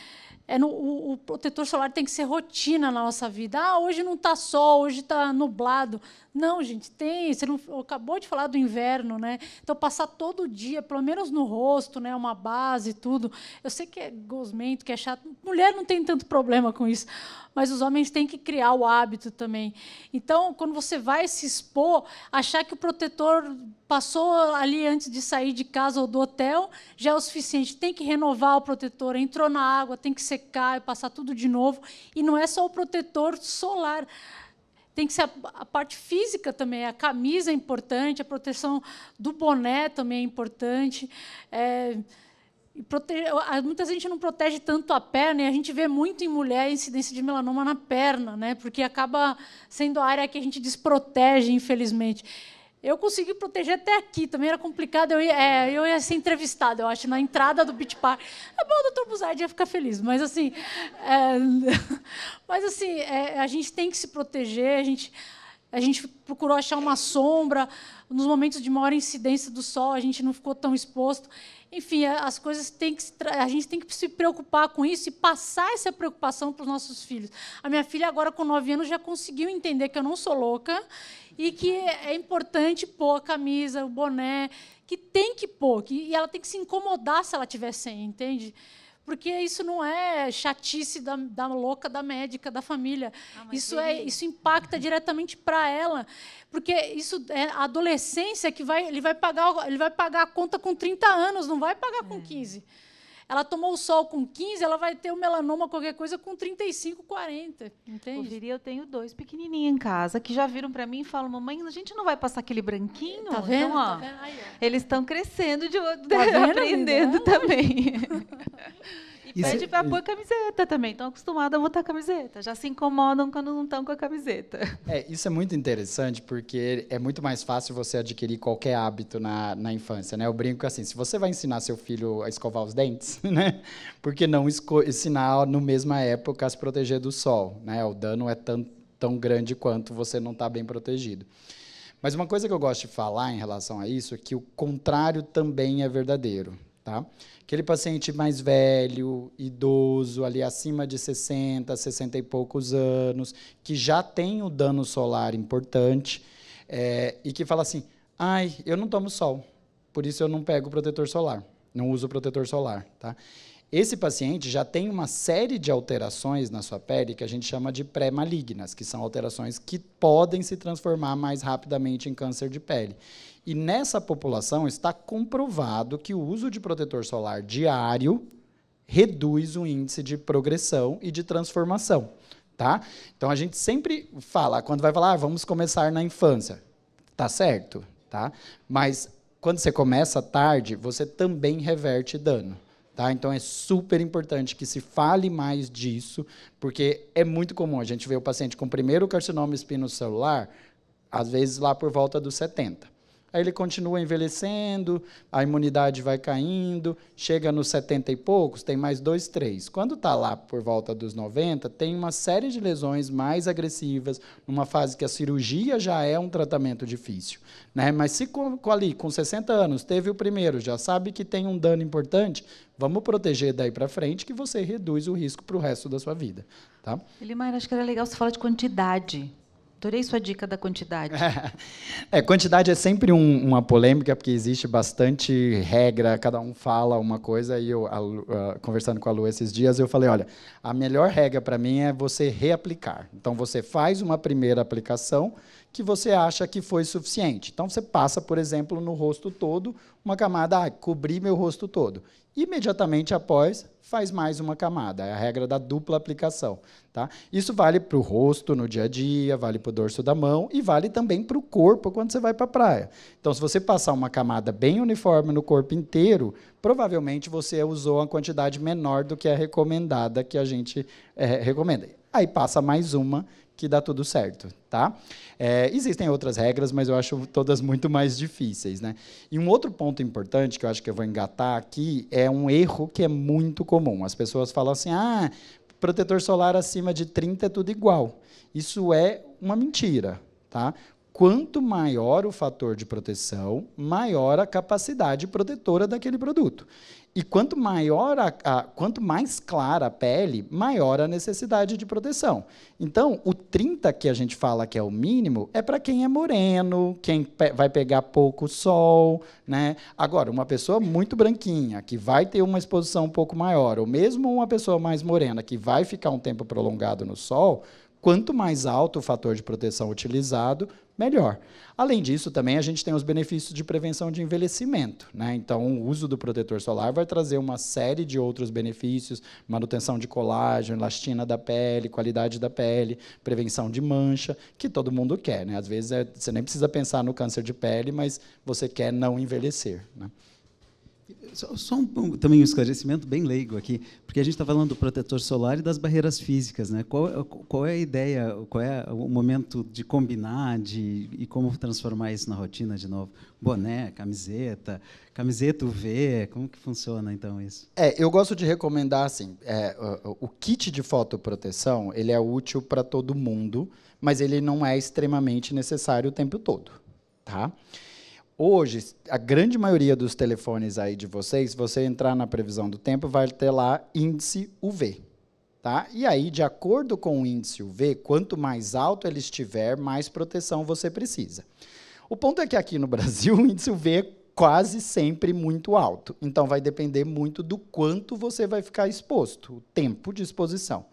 D: é no, o, o, protetor solar tem que ser rotina na nossa vida. Ah, hoje não está sol, hoje está nublado. Não, gente, tem. Você não, acabou de falar do inverno, né? Então, passar todo dia, pelo menos no rosto, né, uma base e tudo. Eu sei que é gosmento, que é chato. Mulher não tem tanto problema com isso mas os homens têm que criar o hábito também. Então, quando você vai se expor, achar que o protetor passou ali antes de sair de casa ou do hotel já é o suficiente. Tem que renovar o protetor, entrou na água, tem que secar e passar tudo de novo. E não é só o protetor solar tem que ser a, a, parte física também. A camisa é importante, a proteção do boné também é importante. É e prote... Muita gente não protege tanto a perna, e a gente vê muito em mulher a incidência de melanoma na perna, né? porque acaba sendo a área que a gente desprotege, infelizmente. Eu consegui proteger até aqui, também era complicado. Eu ia, é, eu ia ser entrevistada, eu acho, na entrada do Beach Park. É bom, o doutor Buzardi ia ficar feliz, mas assim. É, mas assim, é, a gente tem que se proteger, a gente, a gente procurou achar uma sombra. Nos momentos de maior incidência do sol, a gente não ficou tão exposto. Enfim, as coisas têm que a gente tem que se preocupar com isso e passar essa preocupação para os nossos filhos. A minha filha agora com nove anos já conseguiu entender que eu não sou louca e que é importante pôr a camisa, o boné, que tem que pôr, que, e ela tem que se incomodar se ela tiver sem, entende? porque isso não é chatice da, da louca, da médica, da família. Ah, isso, é, isso impacta diretamente para ela, porque isso é a adolescência que vai, ele, vai pagar, ele vai pagar a conta com 30 anos, não vai pagar com é. 15. Ela tomou o sol com 15, ela vai ter o melanoma qualquer coisa com 35, 40. Entende? Eu diria, eu tenho dois pequenininhos
C: em casa que já viram para mim e falam: "Mamãe, a
D: gente não vai passar aquele
C: branquinho?" Tá então, vendo? Então, ó, tá vendo? Eles estão crescendo de tá vendo, aprendendo também. Isso, Pede para pôr camiseta também. Estão acostumados a botar camiseta. Já se incomodam quando não estão com a camiseta.
B: É, isso é muito interessante, porque é muito mais fácil você adquirir qualquer hábito na, na infância, né? Eu brinco assim, se você vai ensinar seu filho a escovar os dentes, né? Por que não ensinar, no mesma época, a se proteger do sol, né? O dano é tão, tão grande quanto você não está bem protegido. Mas uma coisa que eu gosto de falar em relação a isso é que o contrário também é verdadeiro. Tá? Aquele paciente mais velho, idoso, ali acima de 60, 60 e poucos anos, que já tem o dano solar importante é, e que fala assim: ai, eu não tomo sol, por isso eu não pego protetor solar, não uso protetor solar. Tá? Esse paciente já tem uma série de alterações na sua pele que a gente chama de pré-malignas, que são alterações que podem se transformar mais rapidamente em câncer de pele. E nessa população está comprovado que o uso de protetor solar diário reduz o índice de progressão e de transformação. Tá? Então a gente sempre fala, quando vai falar, ah, vamos começar na infância. Tá certo, tá? Mas quando você começa tarde, você também reverte dano. Tá? Então é super importante que se fale mais disso, porque é muito comum a gente ver o paciente com primeiro carcinoma espinocelular, às vezes lá por volta dos 70. Aí ele continua envelhecendo, a imunidade vai caindo, chega nos 70 e poucos, tem mais dois, três. Quando está lá por volta dos 90, tem uma série de lesões mais agressivas, numa fase que a cirurgia já é um tratamento difícil. Né? Mas se com, ali, com 60 anos, teve o primeiro, já sabe que tem um dano importante, vamos proteger daí para frente que você reduz o risco para o resto da sua vida. Tá?
C: Elimar, acho que era legal você falar de quantidade Adorei sua dica da quantidade.
B: É, quantidade é sempre um, uma polêmica, porque existe bastante regra, cada um fala uma coisa, e eu, a, a, conversando com a Lu esses dias, eu falei, olha, a melhor regra para mim é você reaplicar. Então, você faz uma primeira aplicação que você acha que foi suficiente. Então, você passa, por exemplo, no rosto todo, uma camada, ah, cobri meu rosto todo. Imediatamente após, faz mais uma camada. É a regra da dupla aplicação. Tá? Isso vale para o rosto no dia a dia, vale para o dorso da mão e vale também para o corpo quando você vai para a praia. Então, se você passar uma camada bem uniforme no corpo inteiro, provavelmente você usou uma quantidade menor do que a é recomendada que a gente é, recomenda. Aí passa mais uma que dá tudo certo, tá? É, existem outras regras, mas eu acho todas muito mais difíceis, né? E um outro ponto importante que eu acho que eu vou engatar aqui é um erro que é muito comum. As pessoas falam assim, ah, protetor solar acima de 30 é tudo igual. Isso é uma mentira, tá? Quanto maior o fator de proteção, maior a capacidade protetora daquele produto. E quanto maior a, a, quanto mais clara a pele, maior a necessidade de proteção. Então, o 30 que a gente fala que é o mínimo é para quem é moreno, quem pe vai pegar pouco sol, né? Agora, uma pessoa muito branquinha que vai ter uma exposição um pouco maior, ou mesmo uma pessoa mais morena que vai ficar um tempo prolongado no sol, quanto mais alto o fator de proteção utilizado, melhor. Além disso, também a gente tem os benefícios de prevenção de envelhecimento. Né? Então, o uso do protetor solar vai trazer uma série de outros benefícios: manutenção de colágeno, elastina da pele, qualidade da pele, prevenção de mancha, que todo mundo quer. Né? Às vezes, é, você nem precisa pensar no câncer de pele,
A: mas você quer não envelhecer. Né? Só, só um, também um esclarecimento bem leigo aqui, porque a gente está falando do protetor solar e das barreiras físicas, né? Qual, qual é a ideia, qual é o momento de combinar, de e como transformar isso na rotina de novo? Boné, camiseta, camiseta UV, como que funciona então isso?
B: É, eu gosto de recomendar assim, é, o, o kit de fotoproteção ele é útil para todo mundo, mas ele não é extremamente necessário o tempo todo, tá? Hoje, a grande maioria dos telefones aí de vocês, se você entrar na previsão do tempo, vai ter lá índice UV. Tá? E aí, de acordo com o índice UV, quanto mais alto ele estiver, mais proteção você precisa. O ponto é que aqui no Brasil, o índice UV é quase sempre muito alto. Então, vai depender muito do quanto você vai ficar exposto, o tempo de exposição.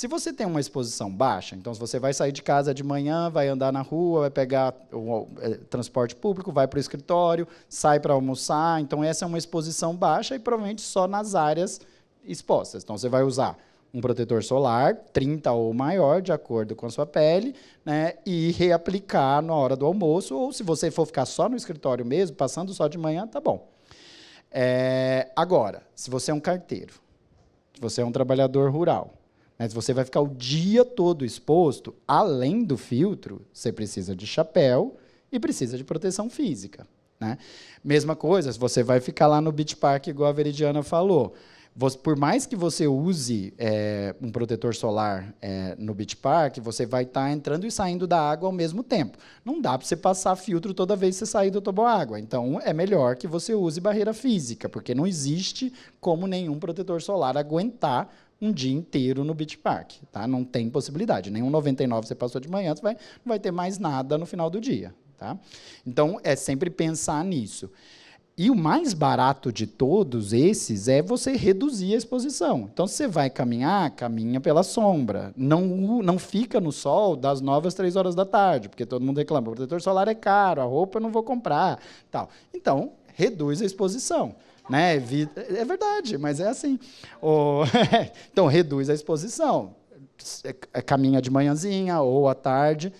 B: Se você tem uma exposição baixa, então se você vai sair de casa de manhã, vai andar na rua, vai pegar o, é, transporte público, vai para o escritório, sai para almoçar, então essa é uma exposição baixa e provavelmente só nas áreas expostas. Então você vai usar um protetor solar 30 ou maior, de acordo com a sua pele, né, e reaplicar na hora do almoço, ou se você for ficar só no escritório mesmo, passando só de manhã, tá bom. É, agora, se você é um carteiro, se você é um trabalhador rural, né? se você vai ficar o dia todo exposto, além do filtro, você precisa de chapéu e precisa de proteção física. Né? Mesma coisa, se você vai ficar lá no Beach Park, igual a Veridiana falou. Você, por mais que você use é, um protetor solar é, no Beach Park, você vai estar tá entrando e saindo da água ao mesmo tempo. Não dá para você passar filtro toda vez que você sair do água. Então, é melhor que você use barreira física, porque não existe como nenhum protetor solar aguentar um dia inteiro no Beach Park, tá? Não tem possibilidade. Nenhum 99 você passou de manhã, você vai, não vai ter mais nada no final do dia, tá? Então é sempre pensar nisso. E o mais barato de todos esses é você reduzir a exposição. Então, se você vai caminhar, caminha pela sombra. Não, não fica no sol das 9 às 3 horas da tarde, porque todo mundo reclama, o protetor solar é caro, a roupa eu não vou comprar, tal. Então, reduz a exposição. Né? É verdade, mas é assim. então, reduz a exposição. É, é, caminha de manhãzinha ou à tarde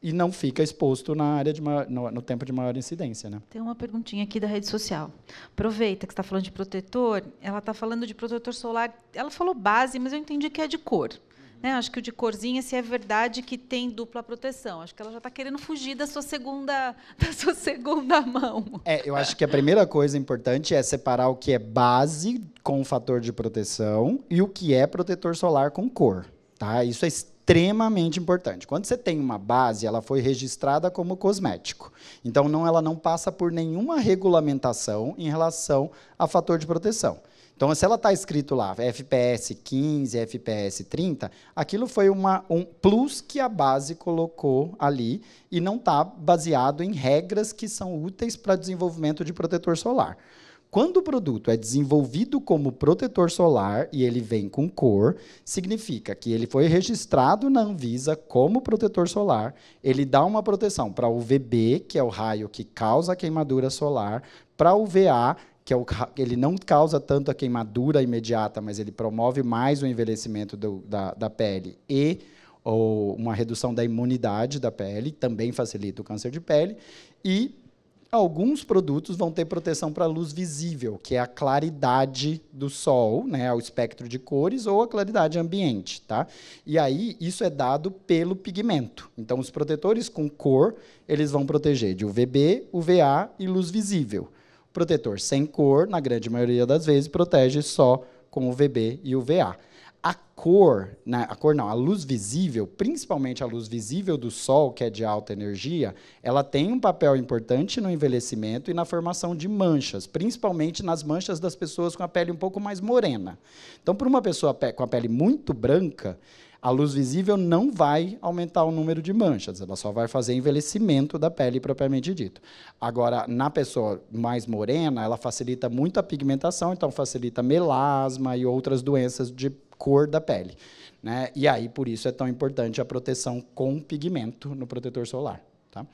B: e não fica exposto na área de maior, no, no, tempo de maior
C: incidência, né? Tem uma perguntinha aqui da rede social. Aproveita que está falando de protetor, ela está falando de protetor solar. Ela falou base, mas eu entendi que é de cor. Né? Acho que o de corzinha, se é verdade que tem dupla proteção. Acho que ela já está querendo fugir da sua segunda da sua segunda mão.
B: É, eu acho que a primeira coisa importante é separar o que é base com fator de proteção e o que é protetor solar com cor. Tá? Isso é extremamente importante. Quando você tem uma base, ela foi registrada como cosmético. Então, não, ela não passa por nenhuma regulamentação em relação a fator de proteção. Então, se ela está escrito lá FPS 15, FPS 30, aquilo foi uma, um plus que a base colocou ali e não está baseado em regras que são úteis para desenvolvimento de protetor solar. Quando o produto é desenvolvido como protetor solar e ele vem com cor, significa que ele foi registrado na Anvisa como protetor solar, ele dá uma proteção para o UVB, que é o raio que causa a queimadura solar, para o VA que é o, ele não causa tanto a queimadura imediata, mas ele promove mais o envelhecimento do, da, da pele e ou uma redução da imunidade da pele, também facilita o câncer de pele. E alguns produtos vão ter proteção para a luz visível, que é a claridade do sol, né, ao espectro de cores ou a claridade ambiente, tá? E aí isso é dado pelo pigmento. Então os protetores com cor, eles vão proteger de UVB, UVA e luz visível protetor sem cor, na grande maioria das vezes, protege só com o VB e o VA. A cor, né, a cor não, a luz visível, principalmente a luz visível do sol, que é de alta energia, ela tem um papel importante no envelhecimento e na formação de manchas, principalmente nas manchas das pessoas com a pele um pouco mais morena. Então, para uma pessoa com a pele muito branca, a luz visível não vai aumentar o número de manchas, ela só vai fazer envelhecimento da pele propriamente dito. Agora, na pessoa mais morena, ela facilita muito a pigmentação, então facilita melasma e outras doenças de cor da pele. Né? E aí, por isso, é tão importante a
A: proteção com pigmento no protetor solar. Tá?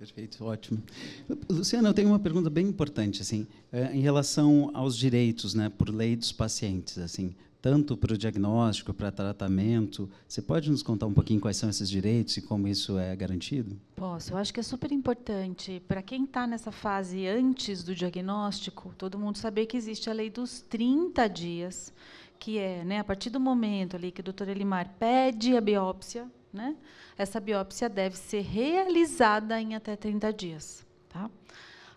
A: Perfeito, ótimo. Luciana, eu tenho uma pergunta bem importante, assim, eh, em relação aos direitos, né, por lei dos pacientes, assim, tanto para o diagnóstico, para tratamento. Você pode nos contar um pouquinho quais são esses direitos e como isso é garantido?
C: Posso. Eu acho que é super importante para quem está nessa fase antes do diagnóstico, todo mundo saber que existe a lei dos 30 dias, que é, né, a partir do momento ali que o doutor Elimar pede a biópsia, né, essa biópsia deve ser realizada em até 30 dias. Tá?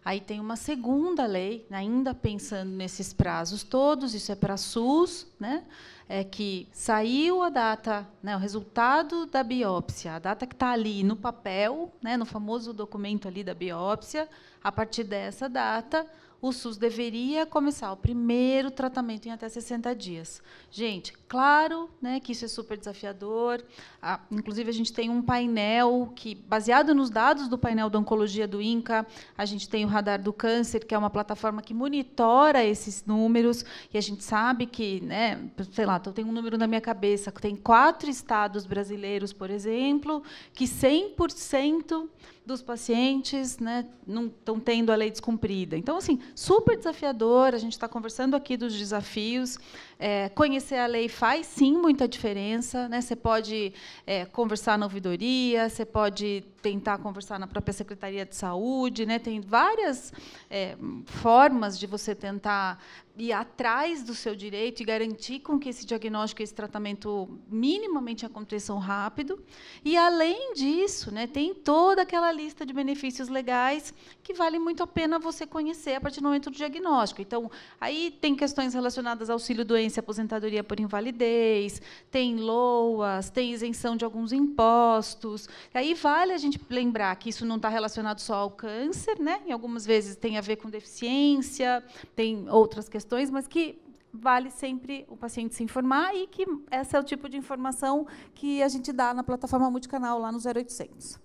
C: Aí tem uma segunda lei, né, ainda pensando nesses prazos todos, isso é para SUS, né? é que saiu a data, né, o resultado da biópsia, a data que está ali no papel, né, no famoso documento ali da biópsia, a partir dessa data, o SUS deveria começar o primeiro tratamento em até 60 dias. Gente, claro né, que isso é super desafiador. Ah, inclusive, a gente tem um painel que, baseado nos dados do painel da Oncologia do INCA, a gente tem o Radar do Câncer, que é uma plataforma que monitora esses números. E a gente sabe que, né, sei lá, eu tenho um número na minha cabeça, que tem quatro estados brasileiros, por exemplo, que 100% dos pacientes né, não estão tendo a lei descumprida. Então, assim, super desafiador. A gente está conversando aqui dos desafios, é, obedecer a lei faz sim muita diferença. Né? Você pode é, conversar na ouvidoria, você pode tentar conversar na própria Secretaria de Saúde, né? tem várias é, formas de você tentar ir atrás do seu direito e garantir com que esse diagnóstico e esse tratamento minimamente aconteçam rápido. E, além disso, né, tem toda aquela lista de benefícios legais que vale muito a pena você conhecer a partir do momento do diagnóstico. Então, aí tem questões relacionadas ao auxílio-doença e aposentadoria por invalidez, tem LOAS, tem isenção de alguns impostos. Aí vale a gente gente lembrar que isso não está relacionado só ao câncer, né? Em algumas vezes tem a ver com deficiência, tem outras questões, mas que vale sempre o paciente se informar e que esse é o tipo de informação que a gente dá na plataforma multicanal lá no 0800.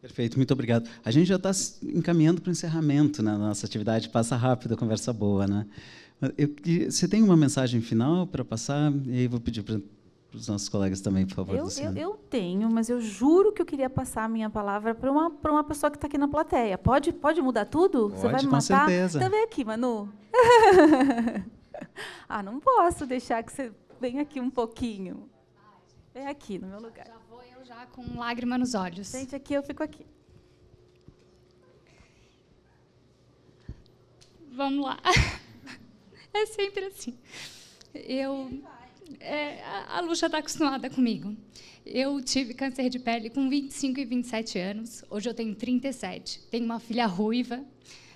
A: Perfeito, muito obrigado. A gente já está encaminhando para o encerramento na né? nossa atividade. Passa rápido, conversa boa, né? Eu, você tem uma mensagem final para passar? E aí vou pedir para para os nossos colegas também, por favor. Eu, eu, eu,
C: tenho, mas eu juro que eu queria passar a minha palavra para uma, para uma pessoa que está aqui na plateia. Pode, pode mudar tudo? Pode, Você vai me com matar? certeza. Então vem aqui, Manu. ah, não posso deixar que você venha aqui um pouquinho. Vem aqui, no
E: meu lugar. Já vou eu já com lágrima nos olhos. Gente, aqui eu fico aqui. Vamos lá. É sempre assim. Eu é, a Lu já está acostumada comigo. Eu tive câncer de pele com 25 e 27 anos. Hoje eu tenho 37. Tenho uma filha ruiva.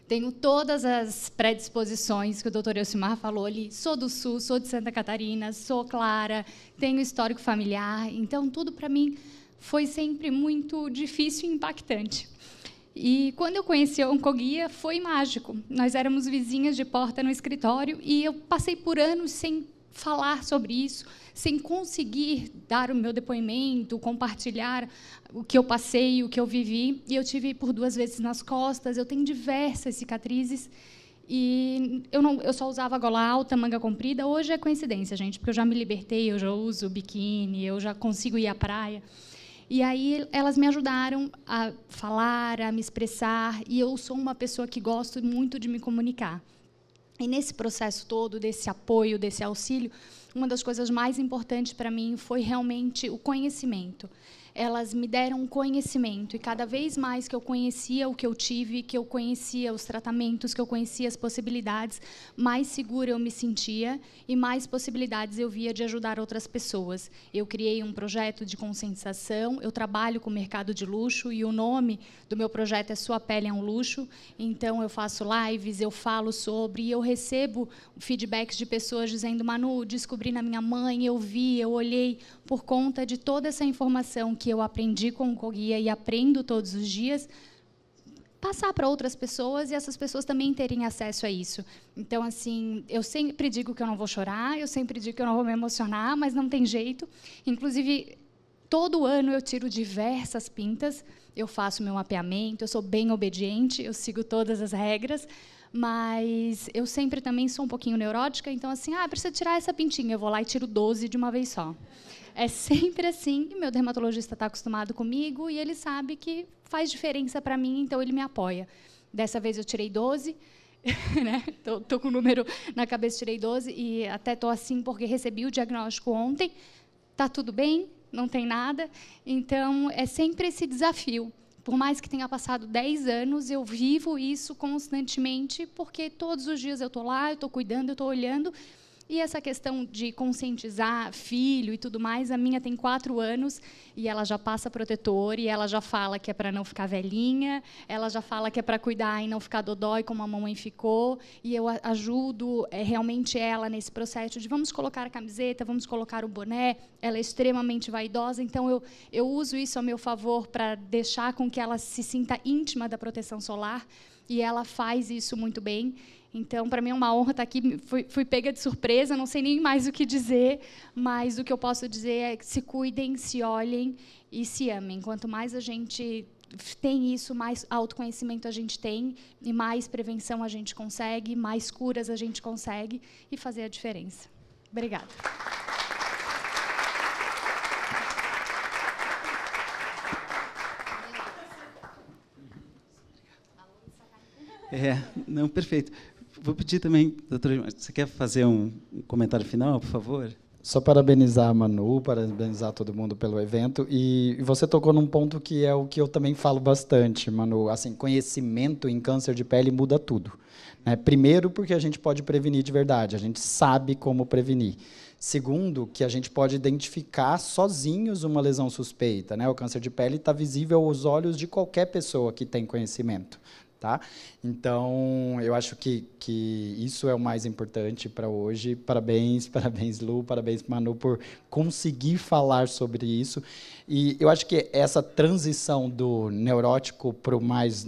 E: Tenho todas as predisposições que o doutor Elcimar falou ali. Sou do Sul, sou de Santa Catarina, sou clara, tenho histórico familiar. Então, tudo para mim foi sempre muito difícil e impactante. E quando eu conheci a Oncoguia, foi mágico. Nós éramos vizinhas de porta no escritório e eu passei por anos sem falar sobre isso, sem conseguir dar o meu depoimento, compartilhar o que eu passei, o que eu vivi. E eu tive por duas vezes nas costas, eu tenho diversas cicatrizes. E eu, não, eu só usava gola alta, manga comprida. Hoje é coincidência, gente, porque eu já me libertei, eu já uso biquíni, eu já consigo ir à praia. E aí elas me ajudaram a falar, a me expressar, e eu sou uma pessoa que gosto muito de me comunicar. E nesse processo todo, desse apoio, desse auxílio, uma das coisas mais importantes para mim foi realmente o conhecimento elas me deram conhecimento e cada vez mais que eu conhecia o que eu tive, que eu conhecia os tratamentos, que eu conhecia as possibilidades, mais segura eu me sentia e mais possibilidades eu via de ajudar outras pessoas. Eu criei um projeto de conscientização, eu trabalho com o mercado de luxo e o nome do meu projeto é Sua Pele é um Luxo. Então eu faço lives, eu falo sobre e eu recebo feedbacks de pessoas dizendo: "Manu, descobri na minha mãe, eu vi, eu olhei por conta de toda essa informação que que eu aprendi com o Coguia e aprendo todos os dias, passar para outras pessoas e essas pessoas também terem acesso a isso. Então, assim, eu sempre digo que eu não vou chorar, eu sempre digo que eu não vou me emocionar, mas não tem jeito. Inclusive, todo ano eu tiro diversas pintas, eu faço meu mapeamento, eu sou bem obediente, eu sigo todas as regras, mas eu sempre também sou um pouquinho neurótica, então assim, ah, precisa tirar essa pintinha, eu vou lá e tiro 12 de uma vez só. É sempre assim. meu dermatologista está acostumado comigo e ele sabe que faz diferença para mim, então ele me apoia. Dessa vez eu tirei 12. né? Tô, tô, com o número na cabeça, tirei 12 e até tô assim porque recebi o diagnóstico ontem. Tá tudo bem, não tem nada. Então é sempre esse desafio. Por mais que tenha passado 10 anos, eu vivo isso constantemente porque todos os dias eu tô lá, eu tô cuidando, eu tô olhando e essa questão de conscientizar filho e tudo mais, a minha tem quatro anos e ela já passa protetor e ela já fala que é para não ficar velhinha, ela já fala que é para cuidar e não ficar dodói como a mamãe ficou. E eu ajudo é, realmente ela nesse processo de vamos colocar a camiseta, vamos colocar o boné. Ela é extremamente vaidosa, então eu, eu uso isso a meu favor para deixar com que ela se sinta íntima da proteção solar e ela faz isso muito bem. Então, para mim é uma honra estar tá aqui. Fui, fui, pega de surpresa, não sei nem mais o que dizer, mas o que eu posso dizer é que se cuidem, se olhem e se amem. Quanto mais a gente tem isso, mais autoconhecimento a gente tem, e mais prevenção a gente consegue, mais curas a gente consegue e fazer a diferença. Obrigada.
A: É, não, perfeito vou pedir também, doutora, você quer fazer um comentário final, por favor?
B: Só parabenizar a Manu, parabenizar todo mundo pelo evento. E você tocou num ponto que é o que eu também falo bastante, Manu. Assim, conhecimento em câncer de pele muda tudo. Né? Primeiro, porque a gente pode prevenir de verdade, a gente sabe como prevenir. Segundo, que a gente pode identificar sozinhos uma lesão suspeita. Né? O câncer de pele está visível aos olhos de qualquer pessoa que tem conhecimento. Tá? Então, eu acho que, que isso é o mais importante para hoje. Parabéns, parabéns, Lu, parabéns, Manu, por conseguir falar sobre isso. E eu acho que essa transição do neurótico para o mais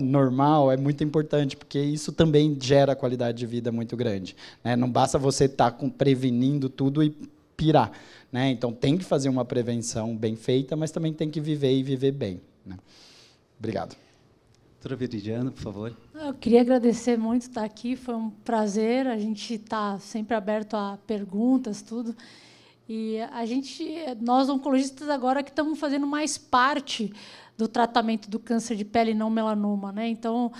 B: normal é muito importante, porque isso também gera qualidade de vida muito grande. Né? Não basta você estar tá prevenindo tudo e pirar. Né? Então, tem que fazer uma prevenção bem feita, mas também tem que viver e viver bem. Né? Obrigado. Doutora
A: Viridiana, por favor.
D: Eu queria agradecer muito estar aqui, foi um prazer. A gente está sempre aberto a perguntas, tudo. E a gente, nós oncologistas agora que estamos fazendo mais parte do tratamento do câncer de pele não melanoma, né? Então,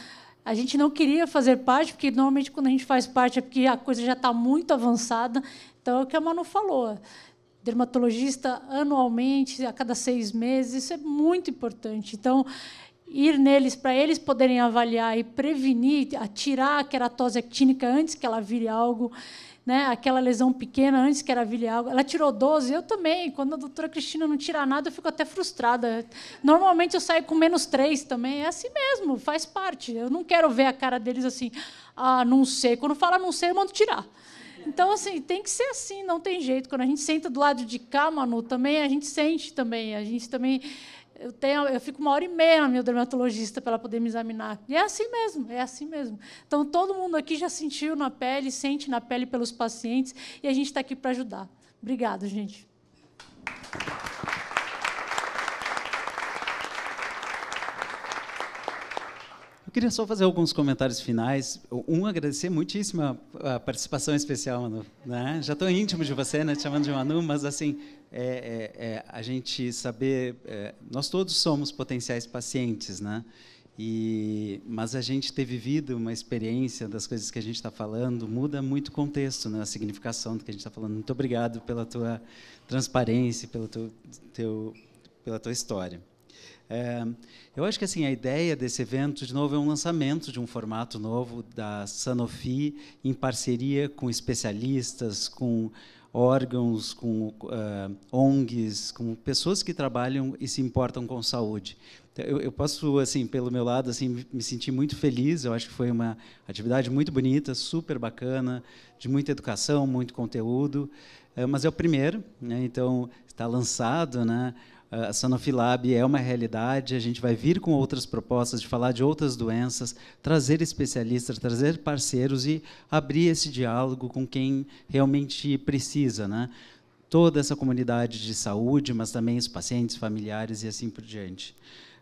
D: a gente não queria fazer parte, porque normalmente quando a gente faz parte é porque a coisa já está muito avançada. Então, é o que a Manu falou. Dermatologista anualmente, a cada seis meses, isso é muito importante. Então, ir neles para eles poderem avaliar e prevenir, tirar a queratose actínica antes que ela vire algo, né? aquela lesão pequena antes que ela vire algo. Ela tirou 12, eu também. Quando a doutora Cristina não tira nada, eu fico até frustrada. Normalmente eu saio com menos 3 também. É assim mesmo, faz parte. Eu não quero ver a cara deles assim, ah, não sei. Quando fala não sei, eu mando tirar. Então, assim, tem que ser assim, não tem jeito. Quando a gente senta do lado de cá, Manu, também a gente sente também. A gente também eu, tenho, eu fico uma hora e meia na minha dermatologista para ela poder me examinar. E é assim mesmo, é assim mesmo. Então, todo mundo aqui já sentiu na pele, sente na pele pelos pacientes, e a gente está aqui para ajudar. Obrigada, gente.
A: Eu queria só fazer alguns comentários finais. Um, agradecer muitíssimo a participação especial, Manu. Né? Já estou íntimo de você, né? te chamando de Manu, mas assim, é, é, é, a gente saber. É, nós todos somos potenciais pacientes, né? E, mas a gente ter vivido uma experiência das coisas que a gente está falando muda muito o contexto, né? a significação do que a gente está falando. Muito obrigado pela tua transparência, pelo teu, teu pela tua história. É, eu acho que assim a ideia desse evento, de novo, é um lançamento de um formato novo da Sanofi em parceria com especialistas, com órgãos, com uh, eh, ONGs, com pessoas que trabalham e se importam com saúde. Então, eu, eu, posso, assim, pelo meu lado, assim, me sentir muito feliz. Eu acho que foi uma atividade muito bonita, super bacana, de muita educação, muito conteúdo. Uh, mas é o primeiro, né? então está lançado, né? a Sanofilab é uma realidade, a gente vai vir com outras propostas de falar de outras doenças, trazer especialistas, trazer parceiros e abrir esse diálogo com quem realmente precisa, né? Toda essa comunidade de saúde, mas também os pacientes, familiares e assim por diante.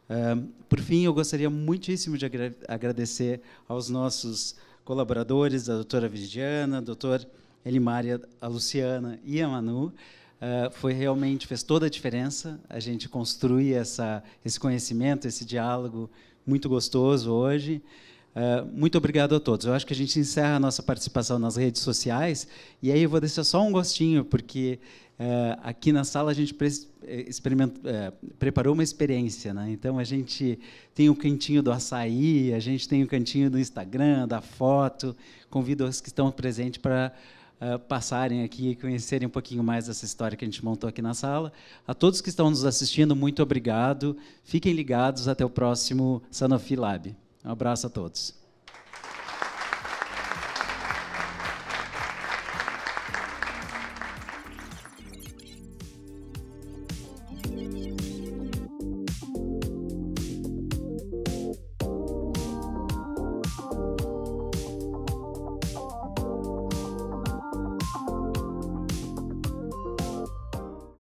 A: Ah, por fim, eu gostaria muitíssimo de agradecer aos nossos colaboradores, a doutora Vigiana, a doutora Elimária, a Luciana e a Manu, eh, foi realmente fez toda a diferença a gente construir essa, esse conhecimento, esse diálogo muito gostoso hoje. Uh, muito obrigado a todos. Eu acho que a gente encerra a nossa participação nas redes sociais e aí eu vou deixar só um gostinho porque uh, aqui na sala a gente preparou uma experiência, né? Então a gente tem o um cantinho do açaí, a gente tem o um cantinho do Instagram, da foto. Convido os que estão presentes para uh, passarem aqui e conhecerem um pouquinho mais dessa história que a gente montou aqui na sala. A todos que estão nos assistindo, muito obrigado. Fiquem ligados até o próximo Sanofi Lab. Um abraço a todos.